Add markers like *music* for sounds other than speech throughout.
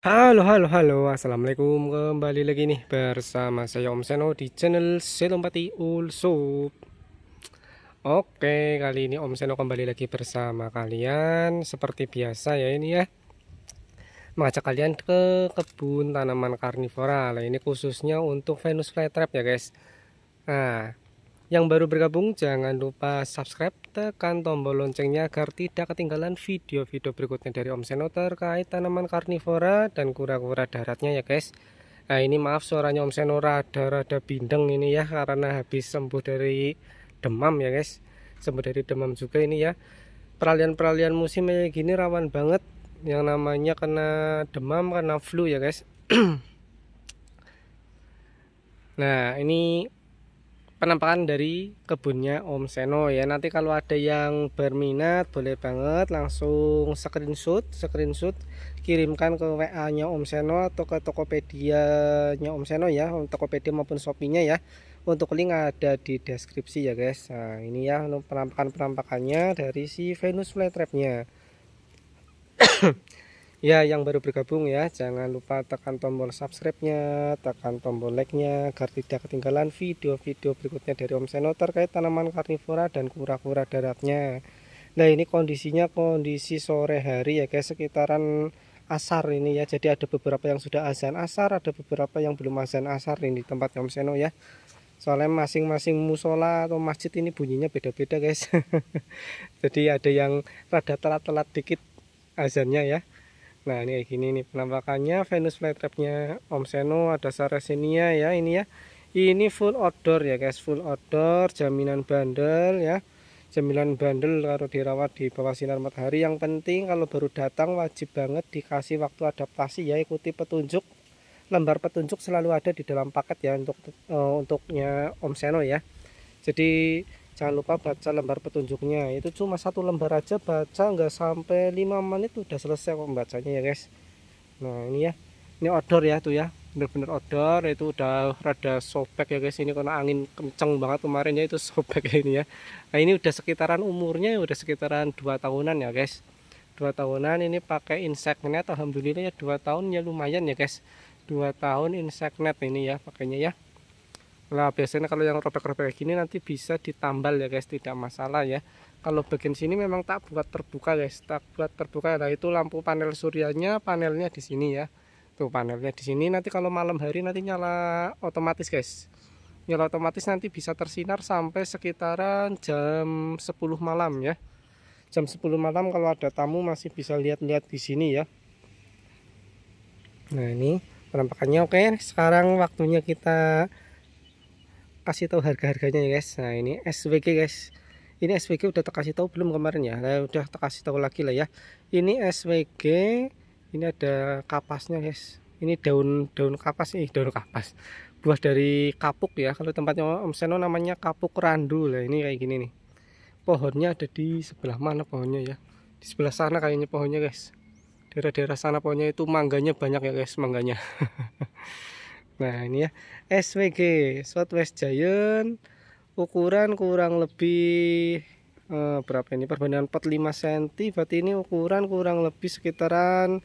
Halo halo halo assalamualaikum kembali lagi nih bersama saya Om Seno di channel Selompati Ulsup Oke kali ini Om Seno kembali lagi bersama kalian seperti biasa ya ini ya mengajak kalian ke kebun tanaman karnivora nah, ini khususnya untuk Venus flytrap ya guys nah yang baru bergabung jangan lupa subscribe, tekan tombol loncengnya agar tidak ketinggalan video-video berikutnya dari Om Seno terkait tanaman karnivora dan kura-kura daratnya ya guys. Nah ini maaf suaranya Om Seno rada-rada bindeng ini ya karena habis sembuh dari demam ya guys. Sembuh dari demam juga ini ya. Peralian-peralian musim kayak gini rawan banget yang namanya kena demam, kena flu ya guys. *clears throat* nah ini penampakan dari kebunnya Om Seno ya nanti kalau ada yang berminat boleh banget langsung screenshot screenshot kirimkan ke WA nya Om Seno atau ke Tokopedia nya Om Seno ya Tokopedia maupun Shopee nya ya untuk link ada di deskripsi ya guys nah ini ya penampakan penampakannya dari si Venus flytrap nya ya yang baru bergabung ya jangan lupa tekan tombol subscribe nya tekan tombol like nya agar tidak ketinggalan video-video berikutnya dari Om Seno terkait tanaman karnivora dan kura-kura daratnya nah ini kondisinya kondisi sore hari ya guys sekitaran asar ini ya jadi ada beberapa yang sudah azan asar ada beberapa yang belum azan asar ini tempat Om Seno ya soalnya masing-masing musola atau masjid ini bunyinya beda-beda guys *laughs* jadi ada yang rada telat-telat dikit azannya ya Nah ini kayak gini nih penampakannya Venus flytrapnya Om Seno ada Saracenia ya ini ya. Ini full outdoor ya guys, full outdoor, jaminan bandel ya. Jaminan bandel kalau dirawat di bawah sinar matahari yang penting kalau baru datang wajib banget dikasih waktu adaptasi ya ikuti petunjuk lembar petunjuk selalu ada di dalam paket ya untuk uh, untuknya Om Seno ya. Jadi jangan lupa baca lembar petunjuknya itu cuma satu lembar aja baca nggak sampai 5 menit udah selesai membacanya ya guys nah ini ya ini odor ya tuh ya bener-bener odor itu udah rada sobek ya guys ini karena angin kenceng banget kemarin ya itu *laughs* sobek ya ini ya nah ini udah sekitaran umurnya udah sekitaran 2 tahunan ya guys 2 tahunan ini pakai insect net alhamdulillah ya 2 tahun ya lumayan ya guys 2 tahun insect net ini ya pakainya ya Nah biasanya kalau yang robek-robek gini nanti bisa ditambal ya guys tidak masalah ya Kalau bagian sini memang tak buat terbuka guys tak buat terbuka Nah itu lampu panel surianya panelnya di sini ya Tuh panelnya di sini nanti kalau malam hari nanti nyala otomatis guys Nyala otomatis nanti bisa tersinar sampai sekitaran jam 10 malam ya Jam 10 malam kalau ada tamu masih bisa lihat-lihat di sini ya Nah ini penampakannya oke sekarang waktunya kita kasih tahu harga-harganya ya guys nah ini SWG guys ini SWG udah kasih tahu belum kemarin ya nah, udah kasih tahu lagi lah ya ini SWG ini ada kapasnya guys ini daun daun kapas nih eh, daun kapas buah dari kapuk ya kalau tempatnya Om Seno namanya kapuk randu lah ini kayak gini nih pohonnya ada di sebelah mana pohonnya ya di sebelah sana kayaknya pohonnya guys daerah-daerah sana pohonnya itu mangganya banyak ya guys mangganya *laughs* Nah ini ya SWG west Giant ukuran kurang lebih eh, berapa ini perbandingan 45 cm berarti ini ukuran kurang lebih sekitaran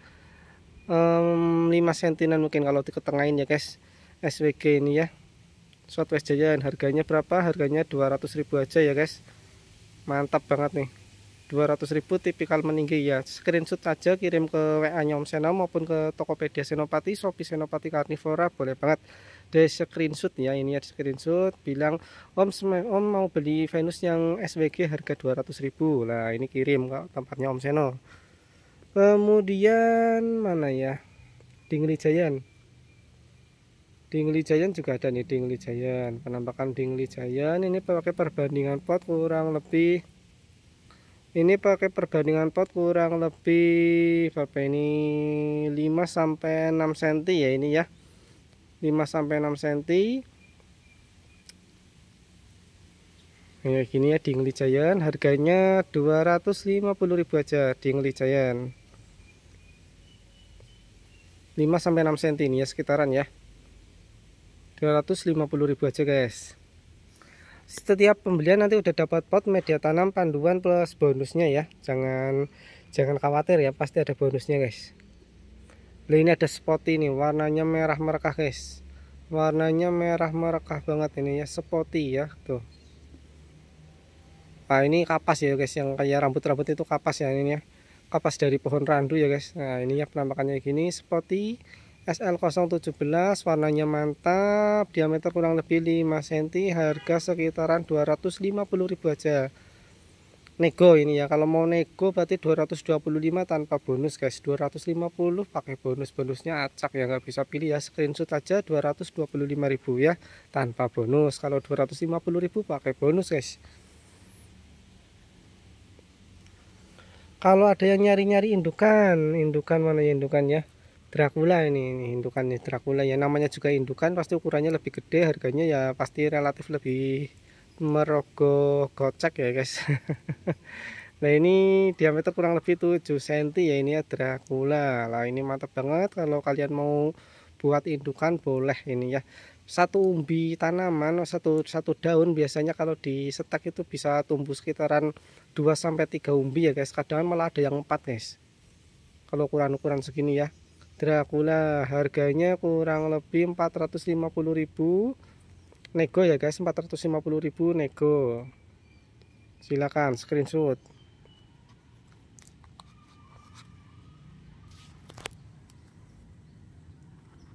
eh, 5 cm mungkin kalau diketengahin ya guys SWG ini ya west Giant harganya berapa harganya 200 ribu aja ya guys mantap banget nih 200 ribu tipikal meninggi ya screenshot aja kirim ke WA nya Om Seno maupun ke Tokopedia Senopati Shopee Senopati Carnivora boleh banget di screenshot ya ini ya screenshot bilang Om Om mau beli Venus yang SWG harga 200 ribu lah ini kirim ke tempatnya Om Seno kemudian mana ya Dingli Jayan Dingli Jayan juga ada nih Dingli Jayan penampakan Dingli Jayan ini pakai perbandingan pot kurang lebih ini pakai perbandingan pot kurang lebih berapa ini 5 sampai 6 cm ya ini ya 5 sampai 6 cm ya gini ya di Giant harganya 250.000 aja di Giant 5 sampai 6 cm ini ya sekitaran ya 250.000 aja guys setiap pembelian nanti udah dapat pot media tanam panduan plus bonusnya ya jangan jangan khawatir ya pasti ada bonusnya guys beli ini ada spot ini warnanya merah merekah guys warnanya merah merekah banget ini ya spoti ya tuh nah ini kapas ya guys yang kayak rambut-rambut itu kapas ya ini ya kapas dari pohon randu ya guys nah ini ya penampakannya gini spoti SL017 warnanya mantap diameter kurang lebih 5 cm harga sekitaran ribu aja nego ini ya kalau mau nego berarti 225 tanpa bonus guys 250 pakai bonus bonusnya acak ya nggak bisa pilih ya screenshot aja ribu ya tanpa bonus kalau ribu pakai bonus guys kalau ada yang nyari-nyari indukan indukan mana ya indukan ya Dracula ini, ini indukan nih Dracula ya namanya juga indukan pasti ukurannya lebih gede harganya ya pasti relatif lebih merogoh kocak ya guys *laughs* nah ini diameter kurang lebih 7 cm ya ini ya Dracula lah ini mantap banget kalau kalian mau buat indukan boleh ini ya satu umbi tanaman satu satu daun biasanya kalau di setak itu bisa tumbuh sekitaran 2 sampai 3 umbi ya guys kadang malah ada yang 4 guys kalau ukuran-ukuran segini ya Dracula harganya kurang lebih 450.000 nego ya guys 450.000 nego silakan screenshot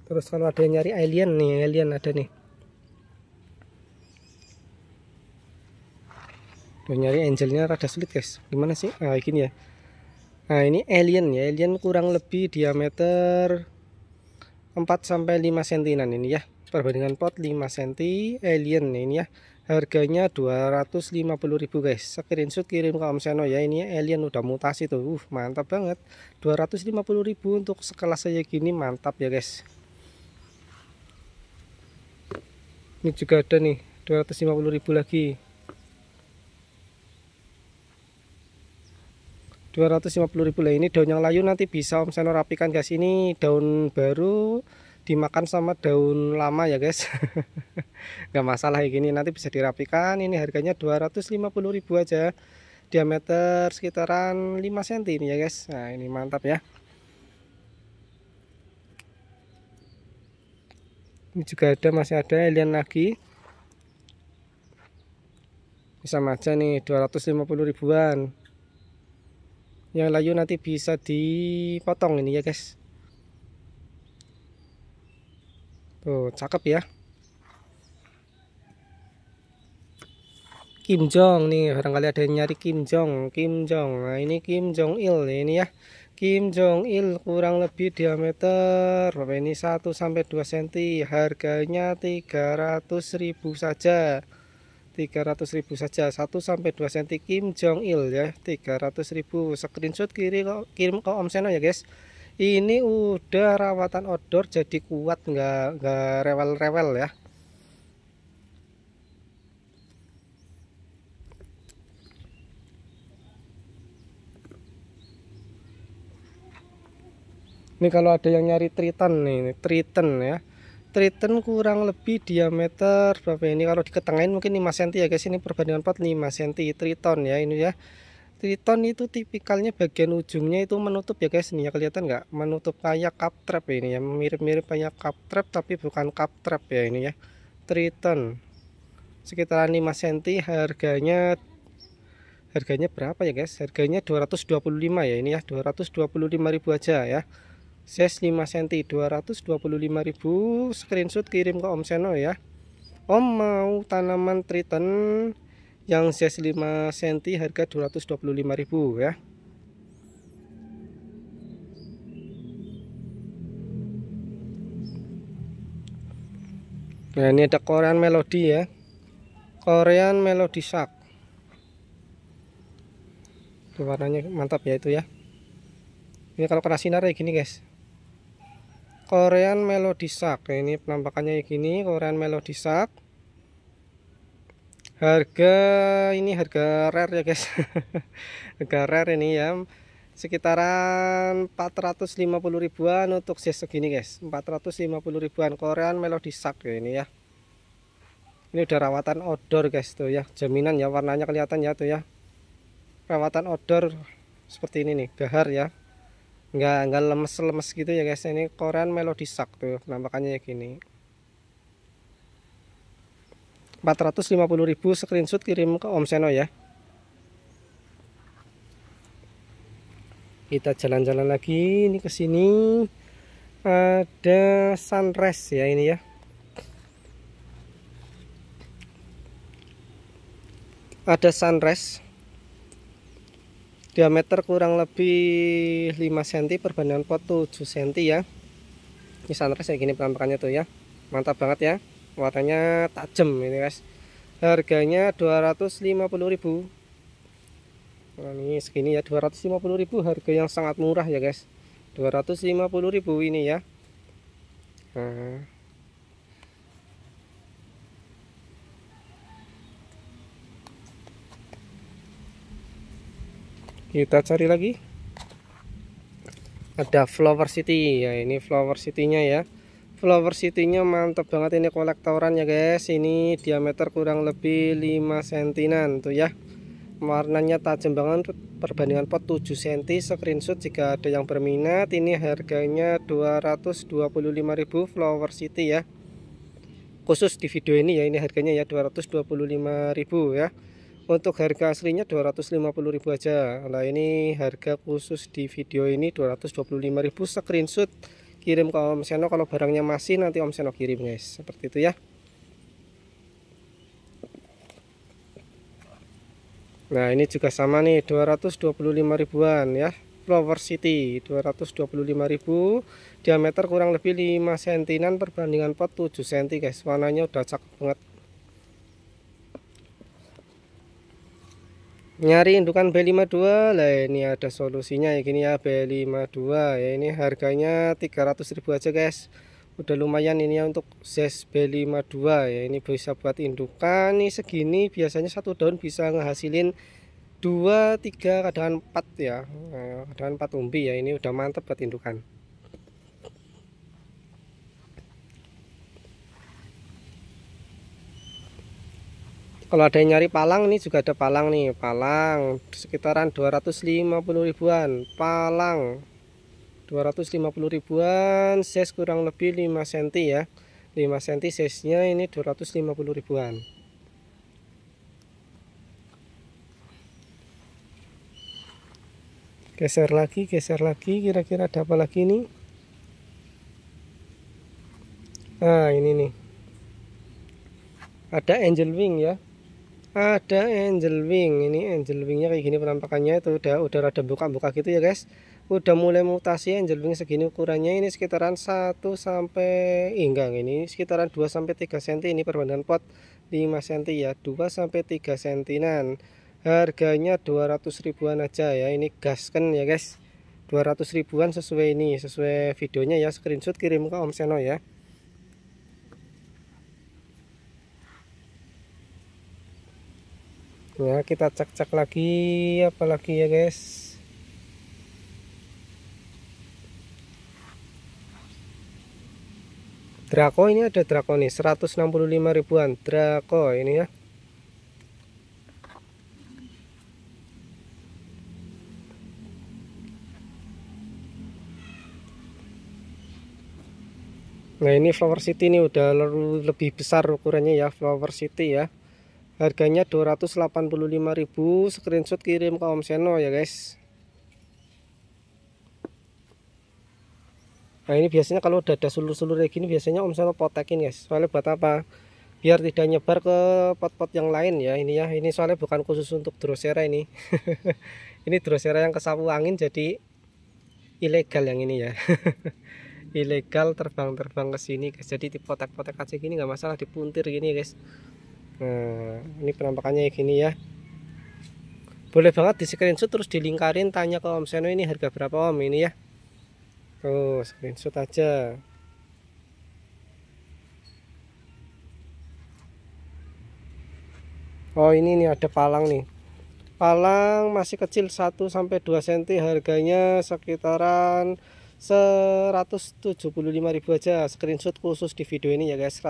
terus kalau ada yang nyari alien nih alien ada nih Tuh, nyari angelnya rada sulit guys gimana sih nah gini ya Nah ini alien ya alien kurang lebih diameter 4 sampai 5 sentinan ini ya perbandingan pot 5 cm alien ya ini ya harganya ribu guys screenshot kirim ke Om Seno ya ini alien udah mutasi tuh uh, mantap banget ribu untuk sekelas saya gini mantap ya guys ini juga ada nih ribu lagi 250.000 lah ini daun yang layu nanti bisa Om Seno rapikan guys ini daun baru dimakan sama daun lama ya guys *laughs* nggak masalah ini nanti bisa dirapikan ini harganya 250 ribu aja diameter sekitaran 5 cm ini ya guys nah ini mantap ya ini juga ada masih ada alien lagi bisa aja nih 250 ribuan yang layu nanti bisa dipotong ini ya guys tuh cakep ya Kim Jong nih barangkali ada yang nyari Kim Jong Kim Jong nah ini Kim Jong Il ini ya Kim Jong Il kurang lebih diameter berapa ini 1 2 cm harganya 300.000 saja ribu saja 1 sampai 2 cm Kim Jong Il ya 300.000 screenshot kiri kok kirim ke Om Seno ya guys ini udah rawatan outdoor jadi kuat nggak nggak rewel-rewel ya ini kalau ada yang nyari triton nih triton ya Triton kurang lebih diameter berapa ya? ini kalau diketengahin mungkin 5 cm ya guys ini perbandingan 4 5 cm Triton ya ini ya Triton itu tipikalnya bagian ujungnya itu menutup ya guys ini ya kelihatan nggak menutup kayak cup trap ya ini ya mirip-mirip kayak cup trap tapi bukan cup trap ya ini ya Triton sekitaran 5 cm harganya harganya berapa ya guys harganya 225 ya ini ya 225.000 aja ya size 5 cm 225.000 screenshot kirim ke Om Seno ya Om mau tanaman triton yang ses 5 cm harga 225.000 ya Nah ini ada Korean Melody ya Korean Melody Shark warnanya mantap ya itu ya ini kalau kena sinar ya gini guys Korean Melody Sak. Nah, ini penampakannya gini Korean Melody Sak. harga ini harga rare ya guys *laughs* harga rare ini ya sekitaran 450 ribuan untuk size segini guys 450 ribuan Korean Melody Sak ya ini ya ini udah rawatan odor guys tuh ya jaminan ya warnanya kelihatan ya tuh ya rawatan odor seperti ini nih gahar ya nggak nggak lemes lemes gitu ya guys ini korean melodi sak tuh penampakannya ya gini 450.000 screenshot kirim ke Om Seno ya kita jalan-jalan lagi ini ke sini ada sunrise ya ini ya ada sunrise diameter kurang lebih 5 cm perbandingan pot 7 cm ya ini sunrise kayak gini penampakannya tuh ya mantap banget ya warnanya tajam ini guys harganya 250.000 nah, ini segini ya 250.000 harga yang sangat murah ya guys 250.000 ini ya nah kita cari lagi ada flower city ya ini flower city-nya ya flower city-nya mantap banget ini kolektoran ya guys ini diameter kurang lebih 5 sentinan tuh ya warnanya tajam banget perbandingan pot 7 cm screenshot jika ada yang berminat ini harganya 225.000 flower city ya khusus di video ini ya ini harganya ya 225.000 ya untuk harga aslinya ribu aja nah ini harga khusus di video ini 225.000 screenshot kirim ke Om Seno kalau barangnya masih nanti Om Seno kirim guys seperti itu ya nah ini juga sama nih 225 ribuan ya Flower City 225.000 diameter kurang lebih 5 sentinan perbandingan pot 7 cm guys warnanya udah cakep banget nyari indukan B52 lah ini ada solusinya ya gini ya B52 ya ini harganya 300 ribu aja guys udah lumayan ini ya untuk ses B52 ya ini bisa buat indukan nih segini biasanya satu daun bisa ngehasilin 2 3 keadaan 4 ya nah, keadaan 4 umbi ya ini udah mantep buat indukan kalau ada yang nyari palang nih juga ada palang nih palang sekitaran 250 ribuan palang 250 ribuan ses kurang lebih 5 cm ya 5 cm sesnya ini 250 ribuan geser lagi geser lagi kira-kira ada apa lagi nih nah ini nih ada angel wing ya ada angel wing ini angel wingnya kayak gini penampakannya itu udah udah ada buka-buka gitu ya guys udah mulai mutasi angel wing segini ukurannya ini sekitaran 1 sampai inggang ini sekitaran 2 sampai 3 cm ini perbandingan pot 5 cm ya 2 sampai 3 cm harganya 200 ribuan aja ya ini gas kan ya guys 200 ribuan sesuai ini sesuai videonya ya screenshot kirim ke Om Seno ya nah kita cek-cek lagi apalagi ya guys Draco ini ada Draco nih 165 ribuan Draco ini ya Nah ini Flower City ini udah lebih besar ukurannya ya Flower City ya harganya 285.000 screenshot kirim ke Om Seno ya guys nah ini biasanya kalau udah ada sulur-sulur kayak gini biasanya Om Seno potekin guys soalnya buat apa biar tidak nyebar ke pot-pot yang lain ya ini ya ini soalnya bukan khusus untuk drosera ini *laughs* ini drosera yang kesapu angin jadi ilegal yang ini ya *laughs* ilegal terbang-terbang ke sini guys jadi dipotek-potek aja gini nggak masalah dipuntir gini guys nah ini penampakannya kayak gini ya boleh banget di screenshot terus dilingkarin tanya ke Om Seno ini harga berapa Om ini ya tuh screenshot aja Oh ini nih ada palang nih Palang masih kecil 1-2 cm harganya sekitaran ribu aja screenshot khusus di video ini ya guys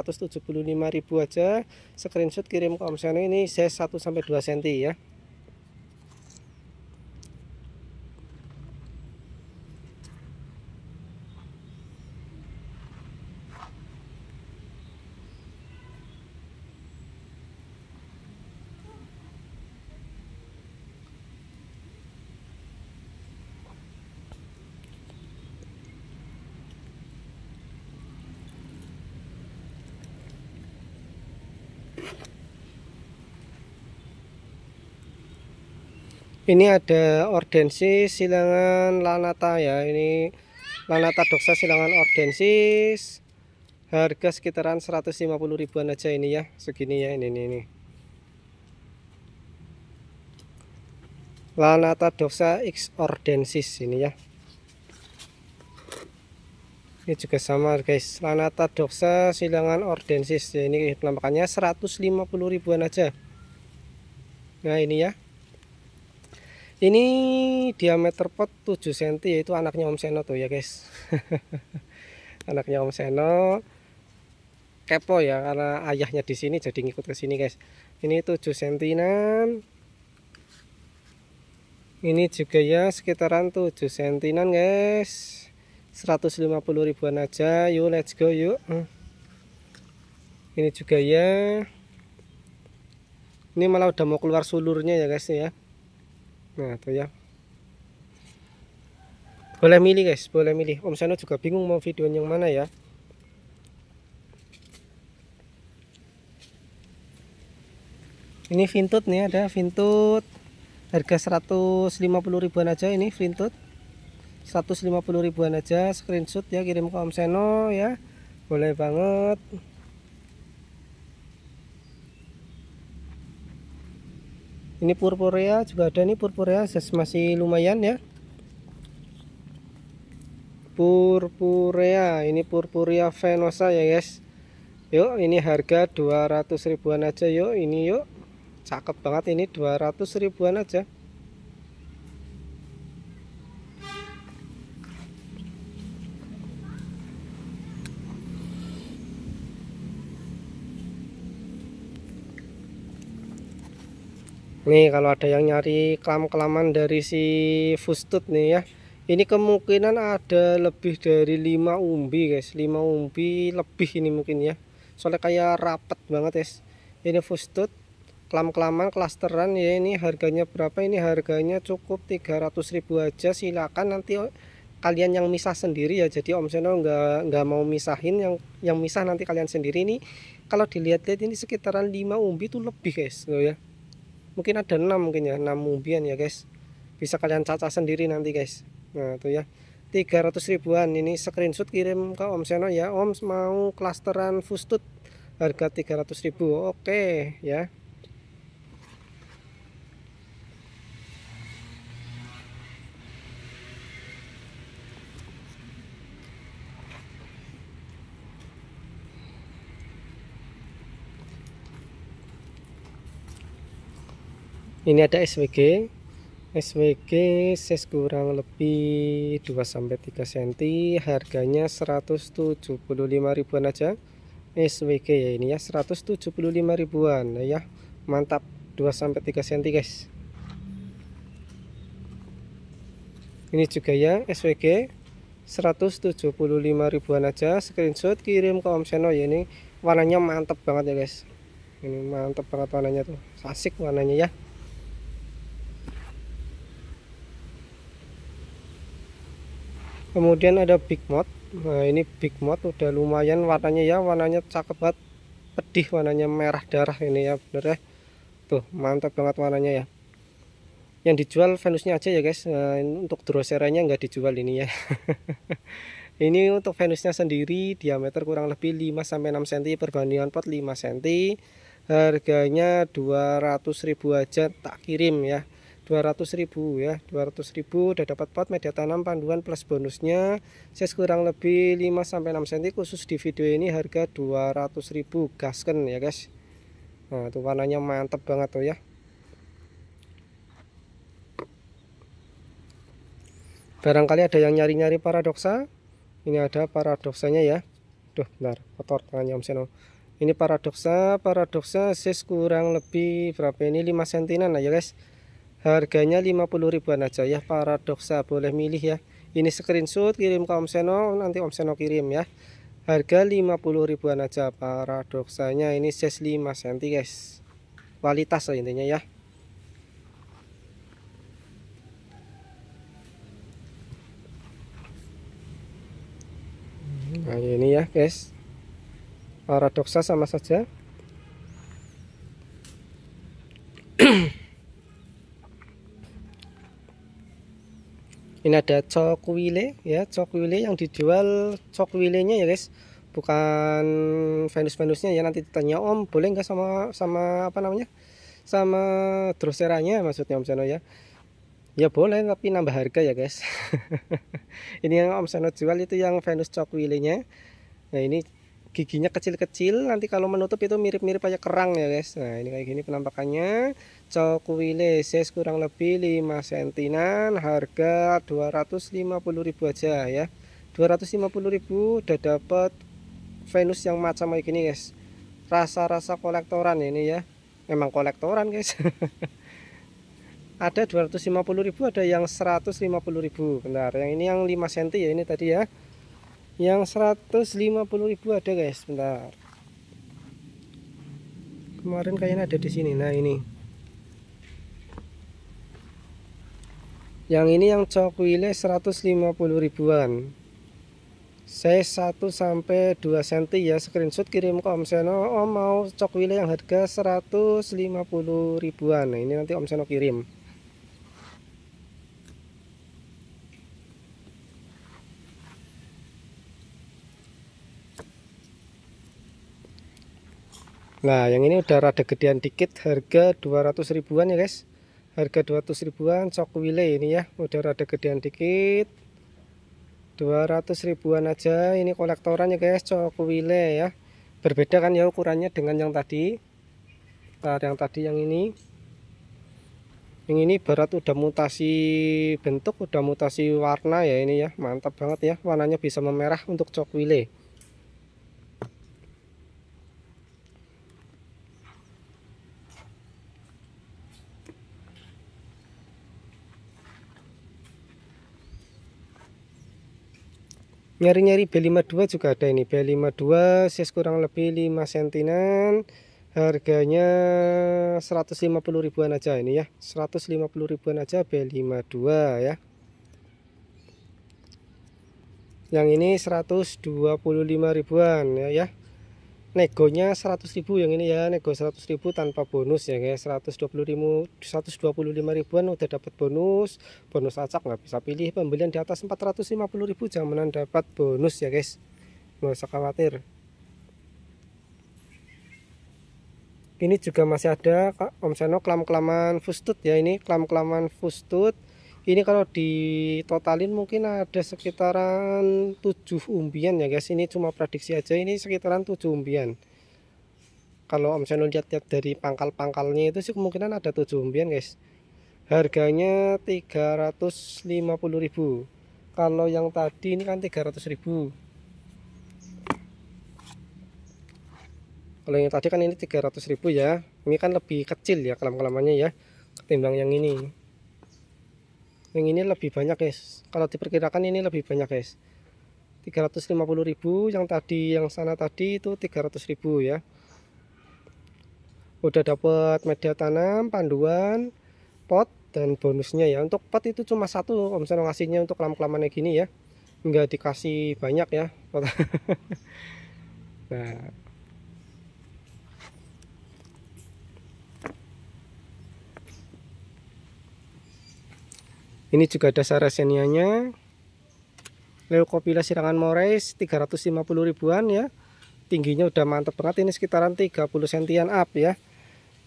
ribu aja screenshot kirim ke Om ini saya 1 sampai 2 cm ya ini ada ordensi silangan lanata ya ini lanata doxa silangan ordensis harga sekitaran 150 ribuan aja ini ya segini ya ini ini, ini. lanata doxa x ordensis ini ya ini juga sama guys lanata doxa silangan ordensis ini penampakannya 150 ribuan aja nah ini ya ini diameter pot 7 cm yaitu anaknya Om Seno tuh ya guys *laughs* anaknya Om Seno kepo ya karena ayahnya di sini jadi ngikut ke sini guys ini 7 sentinan ini juga ya sekitaran 7 sentinan guys 150 ribuan aja yuk let's go yuk hmm. ini juga ya ini malah udah mau keluar sulurnya ya guys ya nah tuh ya boleh milih guys boleh milih Om Sano juga bingung mau video yang mana ya ini vintut nih ada vintut harga 150 ribuan aja ini vintut 150 ribuan aja screenshot ya kirim ke Om Seno ya boleh banget ini purpurea juga ada nih purpurea masih lumayan ya purpurea ini purpurea venosa ya guys yuk ini harga 200 ribuan aja yuk ini yuk cakep banget ini 200 ribuan aja Nih kalau ada yang nyari kelam-kelaman dari si fustut nih ya. Ini kemungkinan ada lebih dari 5 umbi guys. 5 umbi lebih ini mungkin ya. Soalnya kayak rapet banget guys. Ini fustut kelam-kelaman klasteran ya ini harganya berapa? Ini harganya cukup ribu aja. Silakan nanti kalian yang misah sendiri ya jadi Om Seno nggak nggak mau misahin yang yang misah nanti kalian sendiri ini kalau dilihat-lihat ini sekitaran 5 umbi itu lebih guys loh ya mungkin ada enam mungkin ya enam mubian ya guys bisa kalian caca sendiri nanti guys nah itu ya 300 ribuan ini screenshot kirim ke Om Seno ya Om mau klasteran fustut harga 300 ribu oke ya ini ada SWG SWG size kurang lebih 2-3 cm harganya 175 ribuan aja SWG ya ini ya 175 ribuan nah, ya mantap 2-3 cm guys ini juga ya SWG 175 ribuan aja screenshot kirim ke Om Seno ya ini warnanya mantap banget ya guys ini mantap banget warnanya tuh asik warnanya ya kemudian ada big mod nah ini big mod udah lumayan warnanya ya warnanya cakep banget pedih warnanya merah darah ini ya bener ya tuh mantap banget warnanya ya yang dijual Venusnya aja ya guys nah, untuk droseranya nggak dijual ini ya *laughs* ini untuk Venusnya sendiri diameter kurang lebih 5-6 cm perbandingan pot 5 cm harganya 200 ribu aja tak kirim ya 200.000 ya 200.000 udah dapat pot media tanam panduan plus bonusnya size kurang lebih 5-6 sampai cm khusus di video ini harga 200.000 gasken ya guys nah tuh warnanya mantep banget tuh ya barangkali ada yang nyari-nyari paradoksa ini ada paradoksanya ya duh benar kotor tangannya om seno ini paradoksa paradoksa sis kurang lebih berapa ini 5 sentinan aja ya guys harganya 50 ribuan aja ya paradoksa boleh milih ya ini screenshot kirim ke Om Seno nanti Om Seno kirim ya harga 50 ribuan aja para paradoksanya ini ses 5 cm guys kualitas lah intinya ya nah ini ya guys paradoksa sama saja *clears throat* ini ada cokwile ya cokwile yang dijual cokwilenya ya guys bukan venus-venusnya ya nanti tanya om boleh nggak sama sama apa namanya sama droseranya maksudnya om Seno ya ya boleh tapi nambah harga ya guys *laughs* ini yang om Seno jual itu yang venus cokwilenya nah ini giginya kecil-kecil nanti kalau menutup itu mirip-mirip kayak kerang ya guys nah ini kayak gini penampakannya Cokwile, ses kurang lebih 5 cm harga ribu aja ya 250.000 udah dapat Venus yang macam kayak gini guys rasa-rasa kolektoran ini ya memang kolektoran guys *laughs* ada 250.000 ada yang 150.000 benar yang ini yang 5 cm ya ini tadi ya yang 150.000 ada guys bentar kemarin kayaknya ada di sini nah ini yang ini yang cokwile 150 ribuan saya 1 sampai 2 cm ya screenshot kirim ke Om Seno Om mau cokwile yang harga 150 ribuan nah ini nanti Om Seno kirim Nah yang ini udah rada gedean dikit harga 200 ribuan ya guys Harga 200 ribuan cokwile ini ya udah rada gedean dikit 200 ribuan aja ini kolektoran ya guys cokwile ya Berbeda kan ya ukurannya dengan yang tadi nah, Yang tadi yang ini Yang ini barat udah mutasi bentuk udah mutasi warna ya ini ya mantap banget ya warnanya bisa memerah untuk cokwile nyari-nyari B52 juga ada ini B52 size kurang lebih 5 sentinan harganya 150 ribuan aja ini ya 150 ribuan aja B52 ya yang ini 125 ribuan ya ya negonya 100 ribu yang ini ya nego 100 ribu tanpa bonus ya guys 125 125 ribuan udah dapat bonus bonus acak nggak bisa pilih pembelian di atas 450 ribu jaminan dapat bonus ya guys nggak usah khawatir ini juga masih ada kak Om Seno kelam-kelaman fustut ya ini kelam-kelaman fustut ini kalau ditotalin mungkin ada sekitaran 7 umbian ya guys ini cuma prediksi aja ini sekitaran 7 umbian kalau Om channel lihat-lihat dari pangkal-pangkalnya itu sih kemungkinan ada 7 umbian guys harganya 350.000 kalau yang tadi ini kan 300.000 kalau yang tadi kan ini 300.000 ya ini kan lebih kecil ya kelam-kelamannya ya ketimbang yang ini yang ini lebih banyak guys kalau diperkirakan ini lebih banyak guys 350.000 yang tadi yang sana tadi itu 300.000 ya udah dapat media tanam panduan pot dan bonusnya ya untuk pot itu cuma satu om Seno ngasihnya untuk kelam-kelamannya gini ya nggak dikasih banyak ya *laughs* nah ini juga ada sarasenianya Leukopila sirangan morais 350 ribuan ya tingginya udah mantep banget ini sekitaran 30 sentian up ya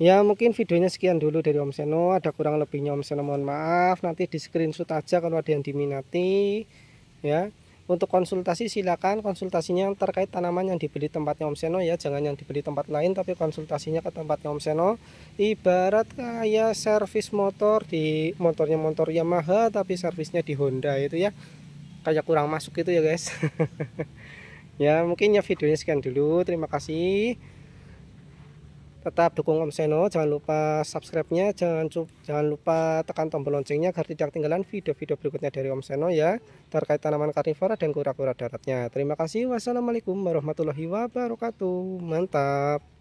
ya mungkin videonya sekian dulu dari Om Seno ada kurang lebihnya Om Seno mohon maaf nanti di screenshot aja kalau ada yang diminati ya untuk konsultasi silakan konsultasinya yang terkait tanaman yang dibeli tempatnya Om Seno ya, jangan yang dibeli tempat lain tapi konsultasinya ke tempatnya Om Seno. Ibarat kayak servis motor di motornya motor Yamaha tapi servisnya di Honda itu ya. Kayak kurang masuk itu ya guys. *laughs* ya mungkin ya videonya sekian dulu. Terima kasih tetap dukung Om Seno jangan lupa subscribe-nya jangan jangan lupa tekan tombol loncengnya agar tidak ketinggalan video-video berikutnya dari Om Seno ya terkait tanaman karnivora dan kura-kura daratnya terima kasih wassalamualaikum warahmatullahi wabarakatuh mantap